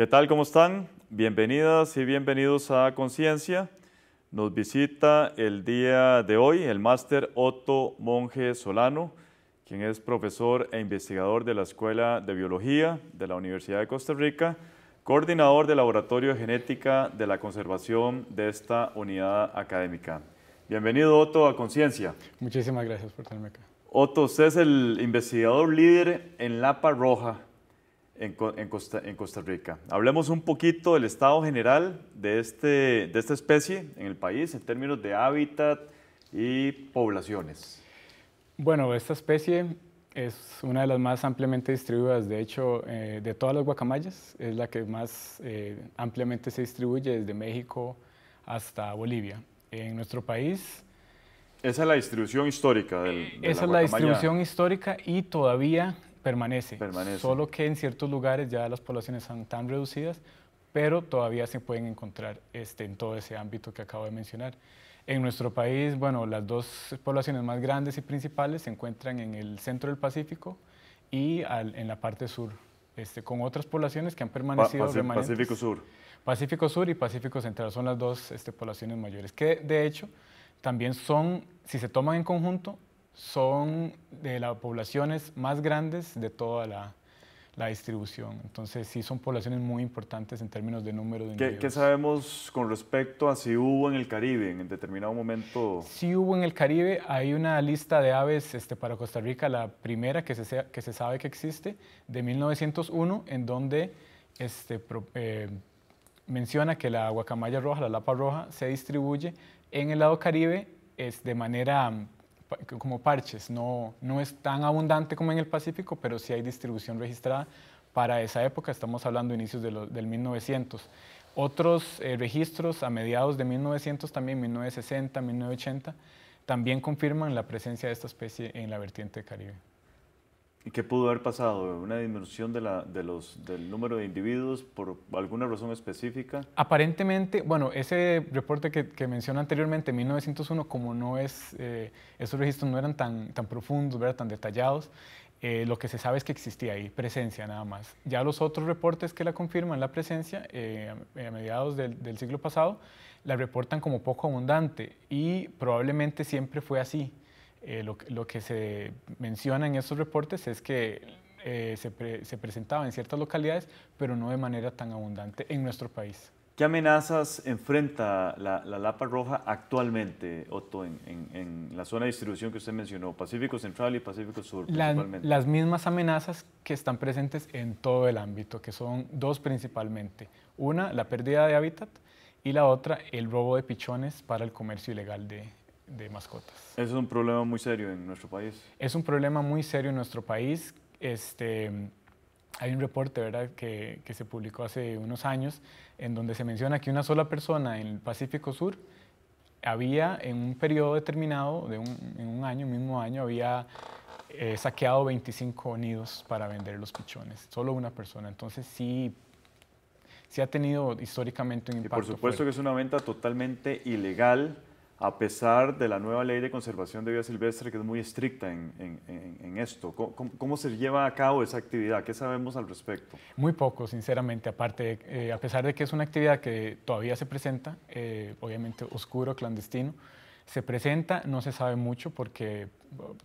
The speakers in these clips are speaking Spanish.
¿Qué tal? ¿Cómo están? Bienvenidas y bienvenidos a Conciencia. Nos visita el día de hoy el máster Otto Monge Solano, quien es profesor e investigador de la Escuela de Biología de la Universidad de Costa Rica, coordinador del Laboratorio de Genética de la Conservación de esta unidad académica. Bienvenido Otto a Conciencia. Muchísimas gracias por tenerme acá. Otto, usted es el investigador líder en Lapa Roja en, Costa, Rica. Hablemos un poquito del estado general de, este, de esta especie en el país en términos de hábitat y poblaciones. Bueno, esta especie es una de las más ampliamente distribuidas, de hecho, eh, de todas las guacamayas, es la que más eh, ampliamente se distribuye desde México hasta Bolivia. En nuestro país... Esa es la distribución histórica del... De esa es la distribución histórica y todavía Permanece, Solo que en ciertos lugares ya las poblaciones son tan reducidas, pero todavía se pueden encontrar este, en todo ese ámbito que acabo de mencionar. En nuestro país, bueno, las dos poblaciones más grandes y principales se encuentran en el centro del Pacífico y en la parte sur, este, con otras poblaciones que han permanecido en Pacífico, Pacífico Sur. Pacífico Sur y Pacífico Central son las dos este, poblaciones mayores, que de hecho también son, si se toman en conjunto, son de las poblaciones más grandes de toda la, la distribución. Entonces sí son poblaciones muy importantes en términos de número de individuos. ¿Qué, sabemos con respecto a si hubo en el Caribe en determinado momento? sí hubo en el Caribe, hay una lista de aves este, para Costa Rica, la primera que se, que se sabe que existe, de 1901, en donde este, eh, menciona que la guacamaya roja, la lapa roja, se distribuye en el lado Caribe es de manera como parches, no, no es tan abundante como en el Pacífico, pero sí hay distribución registrada para esa época, estamos hablando de inicios de del 1900. Otros eh, registros a mediados de 1900 también, 1960, 1980, también confirman la presencia de esta especie en la vertiente Caribe. ¿Y qué pudo haber pasado? ¿Una disminución de los, del número de individuos por alguna razón específica? Aparentemente, bueno, ese reporte que, que mencioné anteriormente, 1901, como no es, eh, esos registros no eran tan, tan profundos, eran tan detallados, eh, lo que se sabe es que existía ahí presencia nada más. Ya los otros reportes que la confirman la presencia eh, a mediados del siglo pasado, la reportan como poco abundante y probablemente siempre fue así. Eh, lo, que se menciona en estos reportes es que eh, se, presentaba en ciertas localidades, pero no de manera tan abundante en nuestro país. ¿Qué amenazas enfrenta la, Lapa Roja actualmente, Otto, en, la zona de distribución que usted mencionó, Pacífico Central y Pacífico Sur? Principalmente? las mismas amenazas que están presentes en todo el ámbito, que son dos principalmente. Una, la pérdida de hábitat y la otra, el robo de pichones para el comercio ilegal de, de mascotas. es un problema muy serio en nuestro país. Es un problema muy serio en nuestro país. Este, hay un reporte ¿verdad? Que, se publicó hace unos años en donde se menciona que una sola persona en el Pacífico Sur había en un periodo determinado, de un, en un año, mismo año, había eh, saqueado 25 nidos para vender los pichones, solo una persona. Entonces sí, sí ha tenido históricamente un impacto. por supuesto que es una venta totalmente ilegal a pesar de la nueva ley de conservación de vida silvestre que es muy estricta en, esto. ¿Cómo, se lleva a cabo esa actividad? ¿Qué sabemos al respecto? Muy poco, sinceramente. Aparte, eh, a pesar de que es una actividad que todavía se presenta, eh, obviamente oscuro, clandestino, se presenta, no se sabe mucho porque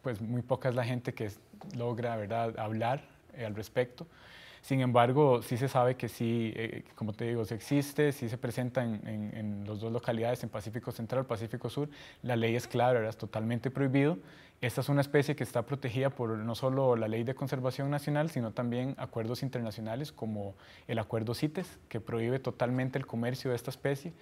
pues, muy poca es la gente que logra ¿verdad? hablar eh, al respecto. Sin embargo, sí se sabe que sí, eh, como te digo, existe, sí se presenta en, las dos localidades, en Pacífico Central, Pacífico Sur. La ley es clara, es totalmente prohibido. Esta es una especie que está protegida por no solo la Ley de Conservación Nacional, sino también acuerdos internacionales como el Acuerdo CITES, que prohíbe totalmente el comercio de esta especie.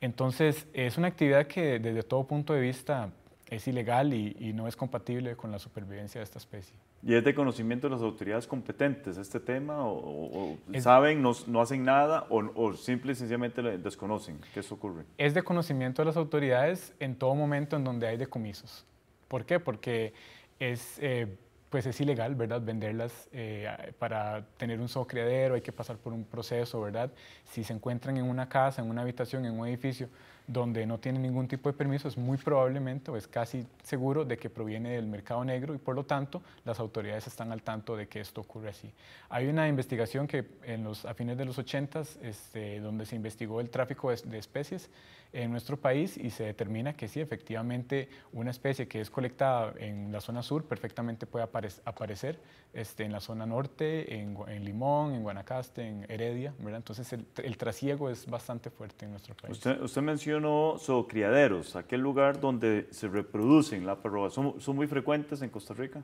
Entonces, es una actividad que desde todo punto de vista es ilegal y, no es compatible con la supervivencia de esta especie. ¿Y es de conocimiento de las autoridades competentes este tema? ¿O, saben, no, hacen nada o, simple y sencillamente desconocen? ¿Qué eso ocurre? Es de conocimiento de las autoridades en todo momento en donde hay decomisos. ¿Por qué? Porque es, eh, pues es ilegal, ¿verdad? Venderlas eh, para tener un criadero, hay que pasar por un proceso, ¿verdad? Si se encuentran en una casa, en una habitación, en un edificio donde no tiene ningún tipo de permiso, es muy probablemente o es casi seguro de que proviene del mercado negro y por lo tanto las autoridades están al tanto de que esto ocurre así. Hay una investigación que en los, a fines de los 80 este, donde se investigó el tráfico de especies en nuestro país y se determina que sí, efectivamente, una especie que es colectada en la zona sur perfectamente puede aparecer este, en la zona norte, en, en, Limón, en Guanacaste, en Heredia, ¿verdad? Entonces el, trasiego es bastante fuerte en nuestro país. Usted, usted mencionó zoocriaderos, aquel lugar donde se reproducen la perroa. ¿Son, ¿Son muy frecuentes en Costa Rica?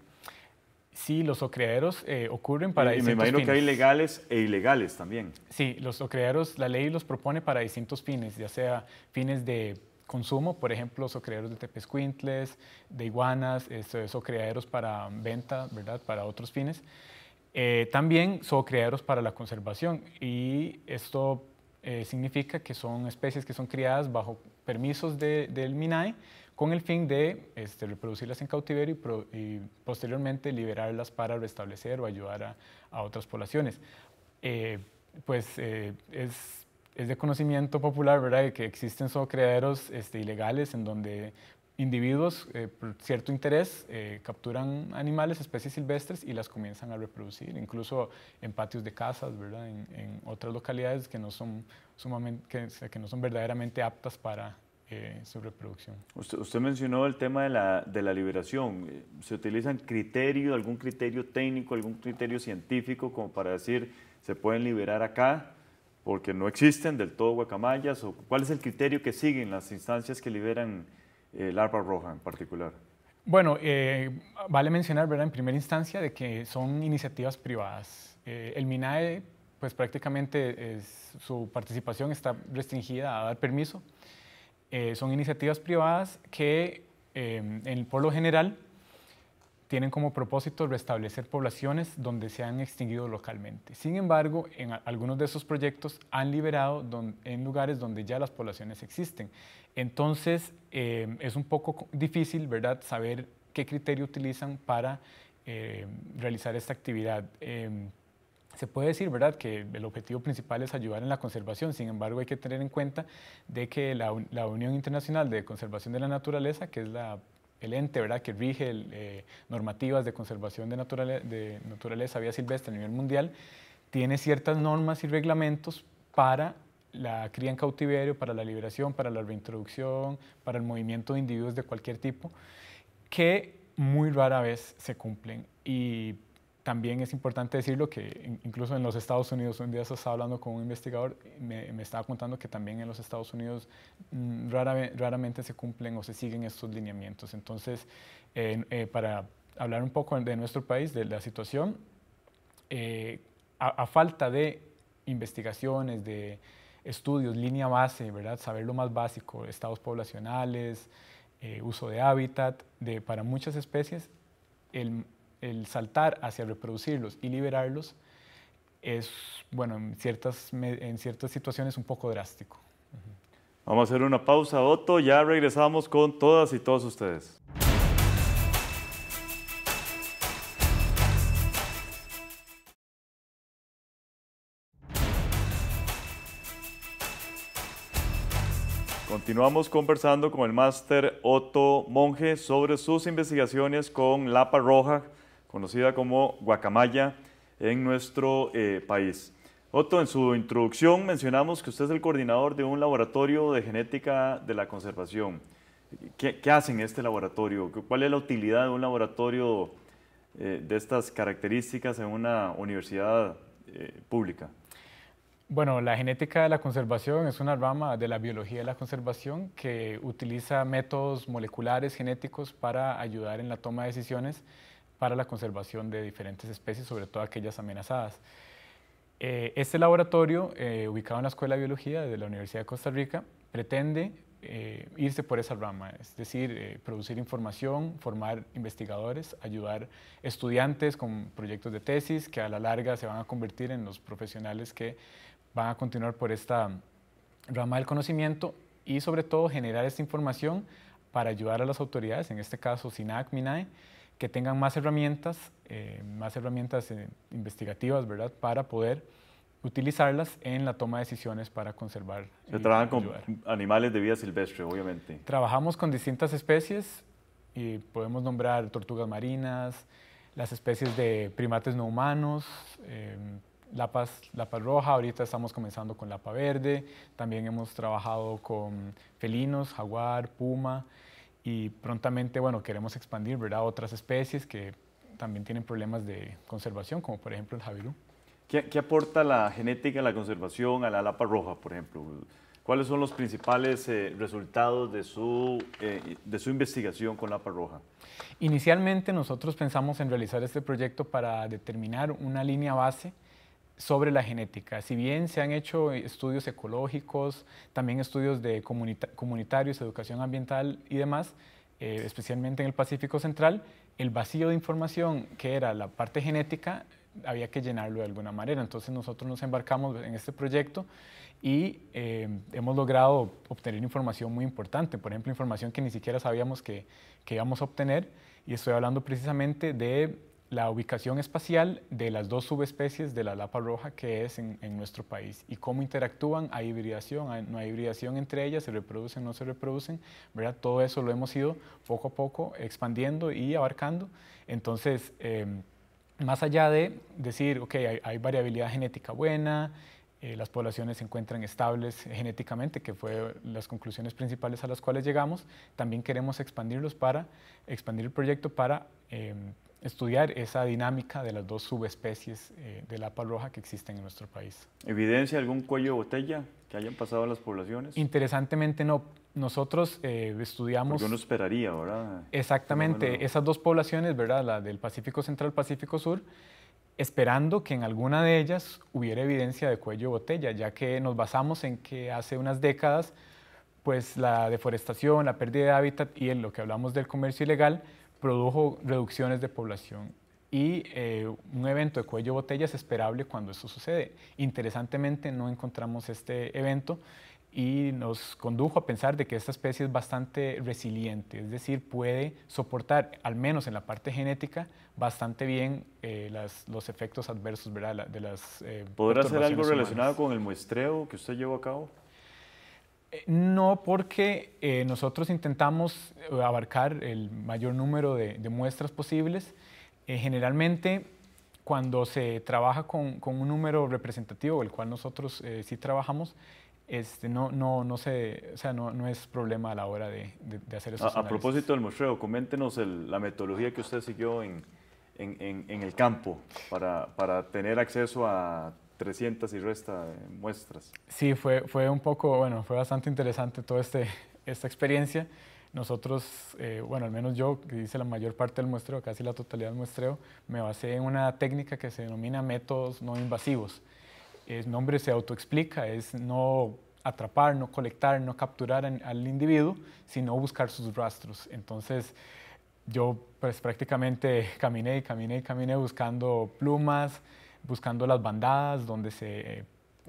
Sí, los ocreaderos eh, ocurren para y, distintos fines. Me imagino que hay legales e ilegales también. Sí, los ocreaderos, la ley los propone para distintos fines, ya sea fines de consumo, por ejemplo, socreaderos de tepescuintles, de iguanas, este, socreaderos para venta, ¿verdad? Para otros fines. Eh, también socreaderos para la conservación y esto eh, significa que son especies que son criadas bajo permisos del MINAE con el fin de este, reproducirlas en cautiverio y, posteriormente liberarlas para restablecer o ayudar a, otras poblaciones. Eh, pues eh, es, de conocimiento popular, ¿verdad?, que existen zoocreaderos este, ilegales en donde individuos eh, por cierto interés capturan animales, especies silvestres y las comienzan a reproducir, incluso en patios de casas, ¿verdad? En, otras localidades que no son, sumamente, que no son verdaderamente aptas para eh, Usted, mencionó el tema de la, liberación. ¿Se utilizan criterio, algún criterio técnico, algún criterio científico como para decir se pueden liberar acá porque no existen del todo guacamayas? ¿O ¿Cuál es el criterio que siguen las instancias que liberan eh, el arpa roja en particular? Bueno, eh, vale mencionar, ¿verdad? En primera instancia, de que son iniciativas privadas. Eh, el MINAE, pues prácticamente es, su participación está restringida a dar permiso. Eh, son iniciativas privadas que em, en, por lo general tienen como propósito restablecer poblaciones donde se han extinguido localmente. Sin embargo, en algunos de esos proyectos han liberado en lugares donde ya las poblaciones existen. Entonces, em, es un poco difícil, ¿verdad?, saber qué criterio utilizan para em, realizar esta actividad. Se puede decir, ¿verdad?, que el objetivo principal es ayudar en la conservación, sin embargo hay que tener en cuenta de que la, Unión Internacional de Conservación de la Naturaleza, que es la, el ente, ¿verdad?, que rige eh, normativas de conservación de, de naturaleza, vía silvestre a nivel mundial, tiene ciertas normas y reglamentos para la cría en cautiverio, para la liberación, para la reintroducción, para el movimiento de individuos de cualquier tipo, que muy rara vez se cumplen. Y también es importante decirlo que incluso en los Estados Unidos, un día estaba hablando con un investigador, me, me estaba contando que también en los Estados Unidos mm, raramente se cumplen o se siguen estos lineamientos. Entonces, eh, para hablar un poco de nuestro país, de la situación, eh, a, falta de investigaciones, de estudios, línea base, ¿verdad? Saber lo más básico, estados poblacionales, eh, uso de hábitat, de, para muchas especies, el, el saltar hacia reproducirlos y liberarlos es, bueno, en ciertas, en ciertas situaciones un poco drástico. Vamos a hacer una pausa, Otto, ya regresamos con todas y todos ustedes. Continuamos conversando con el máster Otto Monge sobre sus investigaciones con Lapa Roja, conocida como guacamaya, en nuestro eh, país. Otto, en su introducción mencionamos que usted es el coordinador de un laboratorio de genética de la conservación. ¿Qué, qué hace en este laboratorio? ¿Cuál es la utilidad de un laboratorio eh, de estas características en una universidad eh, pública? Bueno, la genética de la conservación es una rama de la biología de la conservación que utiliza métodos moleculares genéticos para ayudar en la toma de decisiones para la conservación de diferentes especies, sobre todo aquellas amenazadas. Eh, este laboratorio, eh, ubicado en la Escuela de Biología de la Universidad de Costa Rica, pretende eh, irse por esa rama, es decir, producir información, formar investigadores, ayudar estudiantes con proyectos de tesis que a la larga se van a convertir en los profesionales que van a continuar por esta rama del conocimiento y sobre todo generar esta información para ayudar a las autoridades, en este caso SINAC, MINAE, que tengan más herramientas, eh, más herramientas eh, investigativas, ¿verdad? Para poder utilizarlas en la toma de decisiones para conservar. Se trabajan con animales de vida silvestre, obviamente. Trabajamos con distintas especies y podemos nombrar tortugas marinas, las especies de primates no humanos, eh, lapas, roja, ahorita estamos comenzando con lapa verde, también hemos trabajado con felinos, jaguar, puma, y prontamente, bueno, queremos expandir, a otras especies que también tienen problemas de conservación, como por ejemplo el jabirú ¿Qué, aporta la genética la conservación a la lapa roja, por ejemplo? ¿Cuáles son los principales eh, resultados de su, eh, de su investigación con lapa roja? Inicialmente nosotros pensamos en realizar este proyecto para determinar una línea base sobre la genética. Si bien se han hecho estudios ecológicos, también estudios de comunitarios, educación ambiental y demás, eh, especialmente en el Pacífico Central, el vacío de información que era la parte genética había que llenarlo de alguna manera. Entonces nosotros nos embarcamos en este proyecto y eh, hemos logrado obtener información muy importante, por ejemplo, información que ni siquiera sabíamos que, que íbamos a obtener. Y estoy hablando precisamente de la ubicación espacial de las dos subespecies de la lapa roja que es en, nuestro país y cómo interactúan, hay hibridación, no hay hibridación entre ellas, se reproducen, no se reproducen, ¿verdad? Todo eso lo hemos ido poco a poco expandiendo y abarcando. Entonces, em, más allá de decir, ok, hay, variabilidad genética buena, eh, las poblaciones se encuentran estables genéticamente, que fue las conclusiones principales a las cuales llegamos, también queremos expandirlos para, expandir el proyecto para... Em, estudiar esa dinámica de las dos subespecies eh, de la Roja que existen en nuestro país. ¿Evidencia algún cuello de botella que hayan pasado a las poblaciones? Interesantemente no. Nosotros eh, estudiamos... Yo no esperaría, ¿verdad? Exactamente. esas dos poblaciones, ¿verdad? La del Pacífico Central, Pacífico Sur, esperando que en alguna de ellas hubiera evidencia de cuello de botella, ya que nos basamos en que hace unas décadas, pues la deforestación, la pérdida de hábitat y en lo que hablamos del comercio ilegal, produjo reducciones de población y eh, un evento de cuello botella es esperable cuando eso sucede. Interesantemente no encontramos este evento y nos condujo a pensar de que esta especie es bastante resiliente, es decir, puede soportar, al menos en la parte genética, bastante bien eh, los efectos adversos de las... Eh, ¿Podrá hacer algo relacionado con el muestreo que usted llevó a cabo? Eh, no, porque eh, nosotros intentamos eh, abarcar el mayor número de, muestras posibles. generalmente, cuando se trabaja con, un número representativo, el cual nosotros sí trabajamos, este, no, no, no, o sea, no, es problema a la hora de, hacer eso. a, a propósito del muestreo, coméntenos la metodología que usted siguió en, el campo para tener acceso a 300 y resta muestras. Sí, fue, fue un poco, bueno, fue bastante interesante toda este, esta experiencia. Nosotros, eh, bueno, al menos yo, que hice la mayor parte del muestreo, casi la totalidad del muestreo, me basé en una técnica que se denomina métodos no invasivos. El nombre se autoexplica, es no atrapar, no colectar, no capturar al individuo, sino buscar sus rastros. Entonces, yo pues prácticamente caminé y caminé y caminé buscando plumas, buscando las bandadas donde se eh,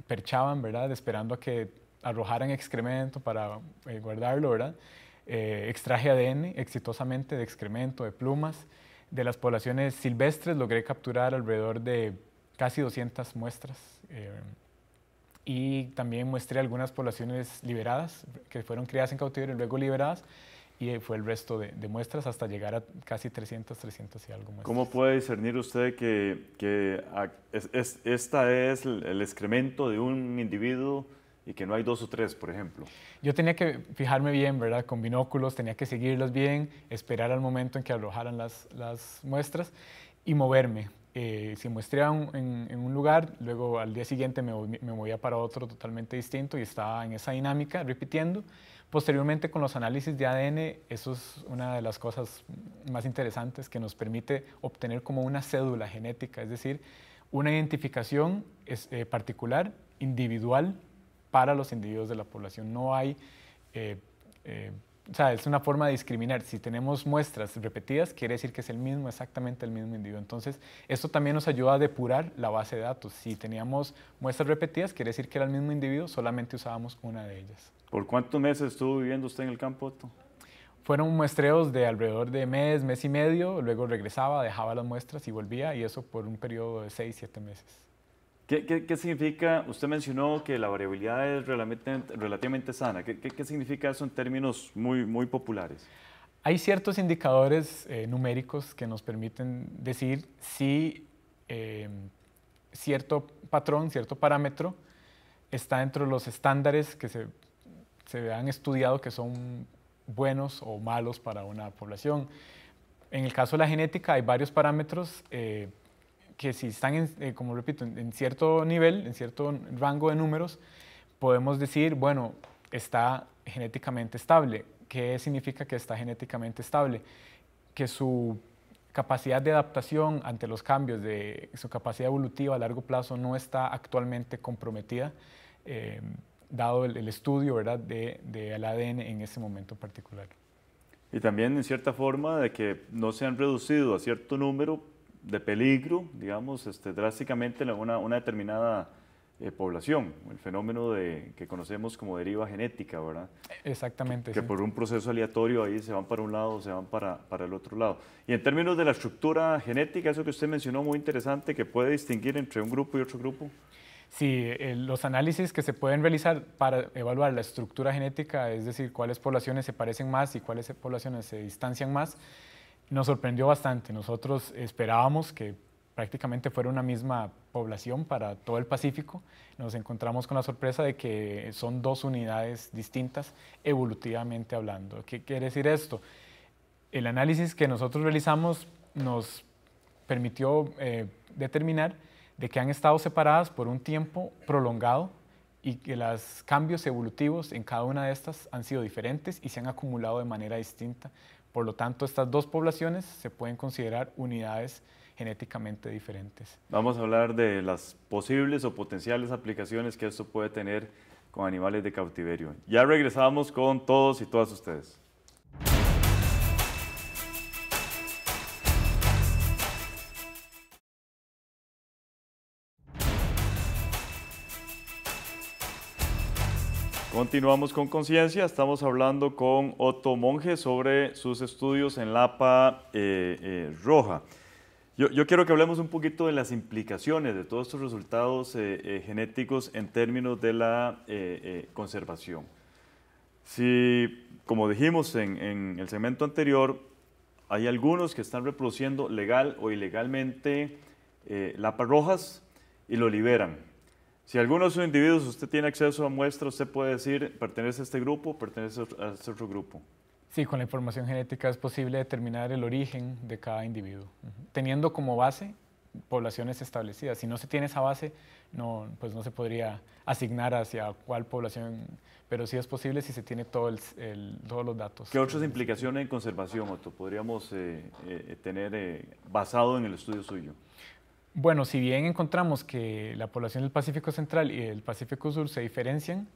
perchaban, ¿verdad? Esperando a que arrojaran excremento para eh, guardarlo, ¿verdad? Eh, extraje ADN exitosamente de excremento, de plumas. De las poblaciones silvestres logré capturar alrededor de casi 200 muestras. y también muestré algunas poblaciones liberadas, que fueron criadas en cautiverio y luego liberadas, y fue el resto de, muestras hasta llegar a casi 300, 300 y algo más ¿Cómo puede discernir usted que, que es, esta es el, excremento de un individuo y que no hay dos o tres, por ejemplo? Yo tenía que fijarme bien, ¿verdad? Con binóculos, tenía que seguirlos bien, esperar al momento en que alojaran las, muestras y moverme. Eh, si muestreaba en, un lugar, luego al día siguiente me, me movía para otro totalmente distinto y estaba en esa dinámica repitiendo. Posteriormente, con los análisis de ADN, eso es una de las cosas más interesantes que nos permite obtener como una cédula genética, es decir, una identificación eh, particular, individual, para los individuos de la población. No hay eh, eh, o sea, es una forma de discriminar. Si tenemos muestras repetidas, quiere decir que es el mismo, exactamente el mismo individuo. Entonces, esto también nos ayuda a depurar la base de datos. Si teníamos muestras repetidas, quiere decir que era el mismo individuo, solamente usábamos una de ellas. ¿Por cuántos meses estuvo viviendo usted en el campo, Fueron muestreos de alrededor de mes, mes y medio, luego regresaba, dejaba las muestras y volvía, y eso por un periodo de seis, siete meses. ¿Qué, significa? Usted mencionó que la variabilidad es relativamente, sana. ¿Qué, significa eso en términos muy, muy populares? Hay ciertos indicadores eh, numéricos que nos permiten decir si eh, cierto patrón, cierto parámetro está dentro de los estándares que se, han estudiado que son buenos o malos para una población. En el caso de la genética hay varios parámetros. Eh, que si están, en, eh, como repito, en, cierto nivel, en cierto rango de números, podemos decir, bueno, está genéticamente estable. ¿Qué significa que está genéticamente estable? Que su capacidad de adaptación ante los cambios, de su capacidad evolutiva a largo plazo no está actualmente comprometida, eh, dado el, estudio ¿verdad? De, del ADN en ese momento particular. Y también, en cierta forma, de que no se han reducido a cierto número de peligro, digamos, este, drásticamente una, una determinada eh, población, el fenómeno de, que conocemos como deriva genética, ¿verdad? Exactamente. Que, por un proceso aleatorio ahí se van para un lado, se van para, para el otro lado. Y en términos de la estructura genética, eso que usted mencionó muy interesante, que puede distinguir entre un grupo y otro grupo. Sí, eh, los análisis que se pueden realizar para evaluar la estructura genética, es decir, cuáles poblaciones se parecen más y cuáles poblaciones se distancian más, nos sorprendió bastante. Nosotros esperábamos que prácticamente fuera una misma población para todo el Pacífico. Nos encontramos con la sorpresa de que son dos unidades distintas evolutivamente hablando. ¿Qué quiere decir esto? El análisis que nosotros realizamos nos permitió eh, determinar de que han estado separadas por un tiempo prolongado y que los cambios evolutivos en cada una de estas han sido diferentes y se han acumulado de manera distinta por lo tanto, estas dos poblaciones se pueden considerar unidades genéticamente diferentes. Vamos a hablar de las posibles o potenciales aplicaciones que esto puede tener con animales de cautiverio. Ya regresamos con todos y todas ustedes. Continuamos con conciencia, estamos hablando con Otto Monge sobre sus estudios en Lapa eh, eh, Roja. Yo, quiero que hablemos un poquito de las implicaciones de todos estos resultados eh, genéticos en términos de la conservación. Si, como dijimos en, en, el segmento anterior, hay algunos que están reproduciendo legal o ilegalmente lapas Rojas y lo liberan si alguno de esos individuos usted tiene acceso a muestras, usted puede decir, pertenece a este grupo, pertenece a este otro grupo. Sí, con la información genética es posible determinar el origen de cada individuo, teniendo como base poblaciones establecidas. Si no se tiene esa base, no, pues no se podría asignar hacia cuál población, pero sí es posible si se tiene todos los datos. ¿Qué otras implicaciones en conservación, Otto, podríamos eh, eh, tener eh, basado en el estudio suyo? Bueno, si bien encontramos que la población del Pacífico Central y el Pacífico Sur se diferencian,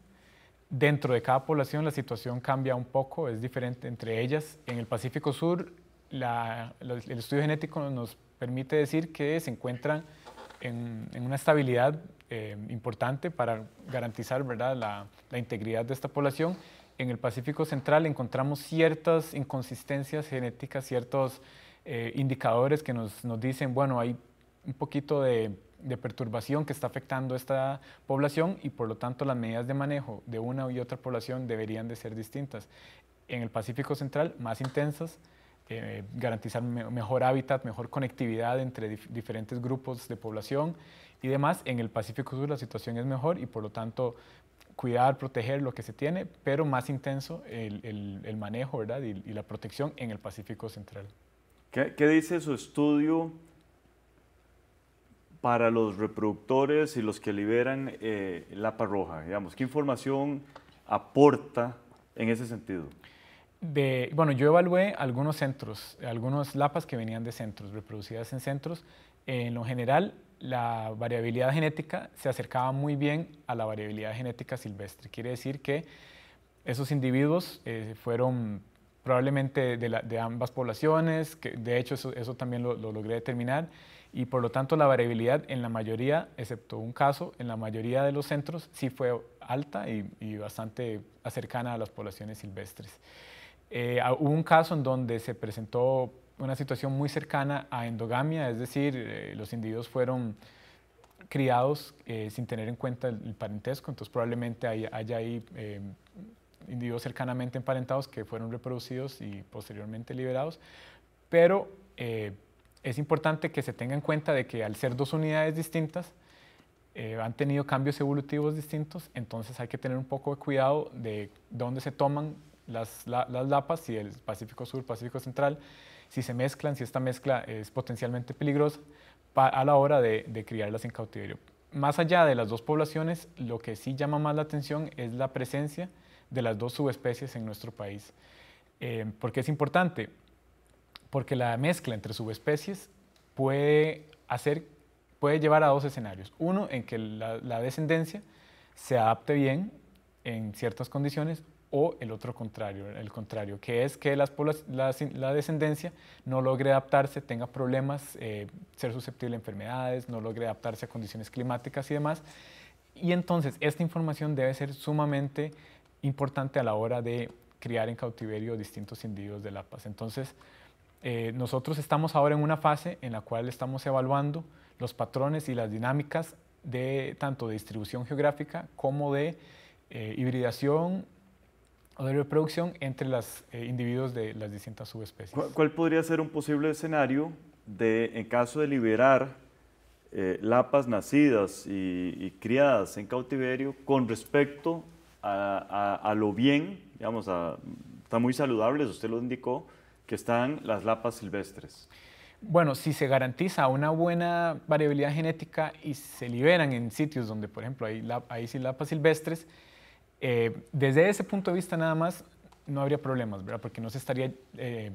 dentro de cada población la situación cambia un poco, es diferente entre ellas. En el Pacífico Sur, el estudio genético nos permite decir que se encuentran en, una estabilidad eh, importante para garantizar ¿verdad? La, integridad de esta población. En el Pacífico Central encontramos ciertas inconsistencias genéticas, ciertos... Eh, indicadores que nos, dicen, bueno, hay un poquito de, perturbación que está afectando a esta población y por lo tanto las medidas de manejo de una y otra población deberían de ser distintas. En el Pacífico Central, más intensas, eh, garantizar mejor hábitat, mejor conectividad entre diferentes grupos de población y demás. En el Pacífico Sur la situación es mejor y por lo tanto cuidar, proteger lo que se tiene, pero más intenso el, manejo Y, la protección en el Pacífico Central. qué dice su estudio para los reproductores y los que liberan eh, lapa roja? Digamos, ¿Qué información aporta en ese sentido? bueno, yo evalué algunos centros, algunos lapas que venían de centros, reproducidas en centros. En lo general, la variabilidad genética se acercaba muy bien a la variabilidad genética silvestre. Quiere decir que esos individuos eh, fueron probablemente de, ambas poblaciones, que de hecho eso, también lo logré determinar y por lo tanto la variabilidad en la mayoría, excepto un caso, en la mayoría de los centros sí fue alta y, bastante cercana a las poblaciones silvestres. Eh, hubo un caso en donde se presentó una situación muy cercana a endogamia, es decir, eh, los individuos fueron criados eh, sin tener en cuenta el, parentesco, entonces probablemente haya ahí individuos cercanamente emparentados que fueron reproducidos y posteriormente liberados, pero es importante que se tenga en cuenta de que al ser dos unidades distintas, eh, han tenido cambios evolutivos distintos, entonces hay que tener un poco de cuidado de dónde se toman las, las lapas, si el Pacífico Sur, Pacífico Central, si se mezclan, si esta mezcla es potencialmente peligrosa a la hora de, criarlas en cautiverio. Más allá de las dos poblaciones, lo que sí llama más la atención es la presencia de las dos subespecies en nuestro país. Eh, porque ¿Por qué es importante? porque la mezcla entre subespecies puede, hacer, puede llevar a dos escenarios. Uno, en que la, descendencia se adapte bien en ciertas condiciones o el otro contrario, el contrario, que es que las, la, descendencia no logre adaptarse, tenga problemas, eh, ser susceptible a enfermedades, no logre adaptarse a condiciones climáticas y demás. Y entonces esta información debe ser sumamente importante a la hora de criar en cautiverio distintos individuos de paz. Entonces, eh, nosotros estamos ahora en una fase en la cual estamos evaluando los patrones y las dinámicas de tanto de distribución geográfica como de eh, hibridación o de reproducción entre los eh, individuos de las distintas subespecies. ¿Cuál podría ser un posible escenario de, en caso de liberar lapas nacidas y, criadas en cautiverio con respecto a, lo bien, digamos, a, está muy saludables, usted lo indicó, que están las lapas silvestres? Bueno, si se garantiza una buena variabilidad genética y se liberan en sitios donde, por ejemplo, hay, la, lapas silvestres, eh, desde ese punto de vista nada más no habría problemas, ¿verdad? Porque no se estaría eh,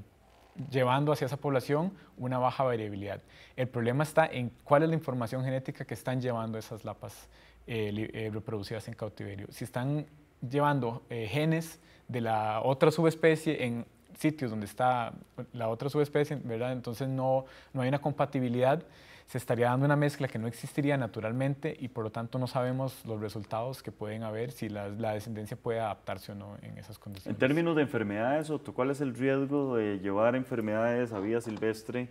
llevando hacia esa población una baja variabilidad. El problema está en cuál es la información genética que están llevando esas lapas eh, reproducidas en cautiverio. Si están llevando genes de la otra subespecie en sitios donde está la otra subespecie, ¿verdad? Entonces no, no hay una compatibilidad, se estaría dando una mezcla que no existiría naturalmente y por lo tanto no sabemos los resultados que pueden haber, si la, descendencia puede adaptarse o no en esas condiciones. En términos de enfermedades, ¿cuál es el riesgo de llevar enfermedades a vida silvestre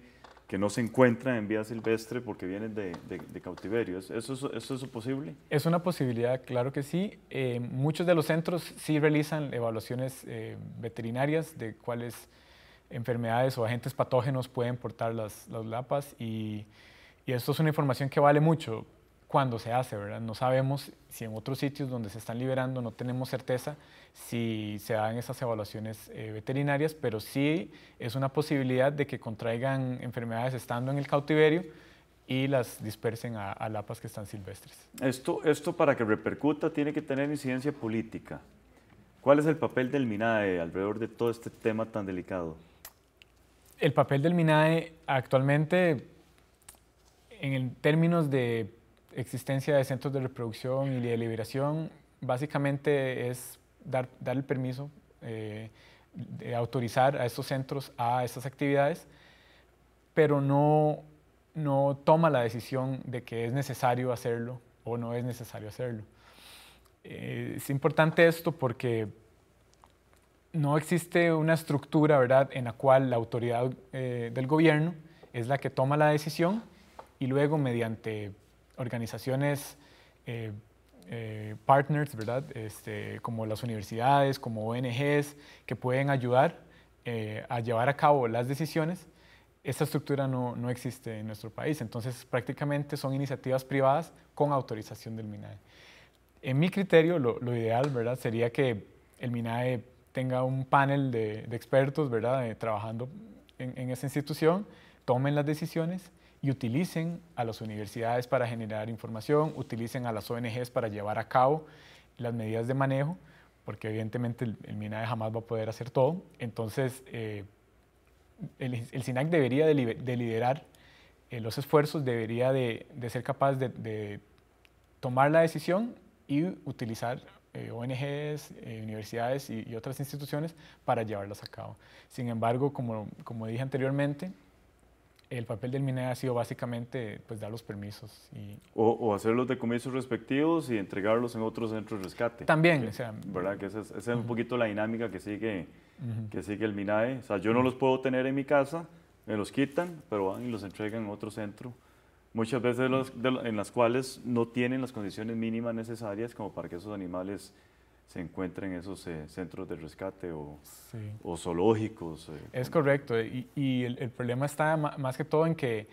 que no se encuentran en vía silvestre porque vienen de, de, cautiverio. ¿Eso, ¿Eso, es posible? Es una posibilidad, claro que sí. Eh, muchos de los centros sí realizan evaluaciones eh, veterinarias de cuáles enfermedades o agentes patógenos pueden portar las, las lapas y, y esto es una información que vale mucho cuando se hace, ¿verdad? No sabemos si en otros sitios donde se están liberando, no tenemos certeza si se dan esas evaluaciones eh, veterinarias, pero sí es una posibilidad de que contraigan enfermedades estando en el cautiverio y las dispersen a, lapas que están silvestres. Esto, esto para que repercuta tiene que tener incidencia política. ¿Cuál es el papel del MINAE alrededor de todo este tema tan delicado? El papel del MINAE actualmente en términos de existencia de centros de reproducción y de liberación básicamente es dar, dar el permiso, eh, de autorizar a estos centros a estas actividades, pero no, no toma la decisión de que es necesario hacerlo o no es necesario hacerlo. Eh, es importante esto porque no existe una estructura ¿verdad? en la cual la autoridad eh, del gobierno es la que toma la decisión y luego mediante organizaciones eh, eh, partners, ¿verdad? Este, como las universidades, como ONGs, que pueden ayudar eh, a llevar a cabo las decisiones, esta estructura no, existe en nuestro país. Entonces, prácticamente son iniciativas privadas con autorización del MINAE. En mi criterio, lo, ideal, ¿verdad? Sería que el MINAE tenga un panel de, expertos, ¿verdad? trabajando en esa institución, tomen las decisiones y utilicen a las universidades para generar información, utilicen a las ONGs para llevar a cabo las medidas de manejo, porque evidentemente el, MINAE jamás va a poder hacer todo. Entonces, eh, el, SINAC debería de, liderar eh, los esfuerzos, debería de, ser capaz de, tomar la decisión y utilizar eh, ONGs, universidades y, otras instituciones para llevarlas a cabo. Sin embargo, como dije anteriormente, el papel del MINAE ha sido básicamente pues, dar los permisos. Y... O, o, hacer los decomisos respectivos y entregarlos en otros centros de rescate. También, ¿Verdad? Que esa es, es un poquito la dinámica que sigue, que sigue el MINAE. O sea, yo no los puedo tener en mi casa, me los quitan, pero van y los entregan en otro centro. Muchas veces en las cuales no tienen las condiciones mínimas necesarias como para que esos animales se encuentra en esos eh, centros de rescate o, o zoológicos. Eh, es correcto, y, el, problema está más que todo en que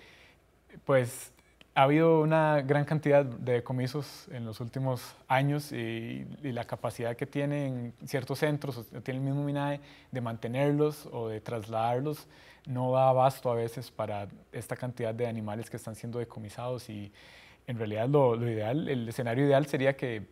pues ha habido una gran cantidad de decomisos en los últimos años y, la capacidad que tienen ciertos centros, o tiene el mismo MINAE, de mantenerlos o de trasladarlos, no da abasto a veces para esta cantidad de animales que están siendo decomisados y en realidad lo, lo ideal, el escenario ideal sería que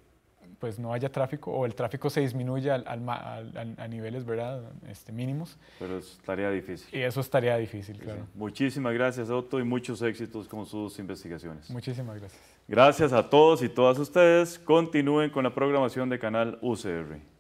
pues no haya tráfico o el tráfico se disminuya al, al, a niveles ¿verdad? Este, mínimos. Pero es tarea difícil. Y eso es tarea difícil, claro. Muchísimas gracias, Otto, y muchos éxitos con sus investigaciones. Muchísimas gracias. Gracias a todos y todas ustedes. Continúen con la programación de Canal UCR.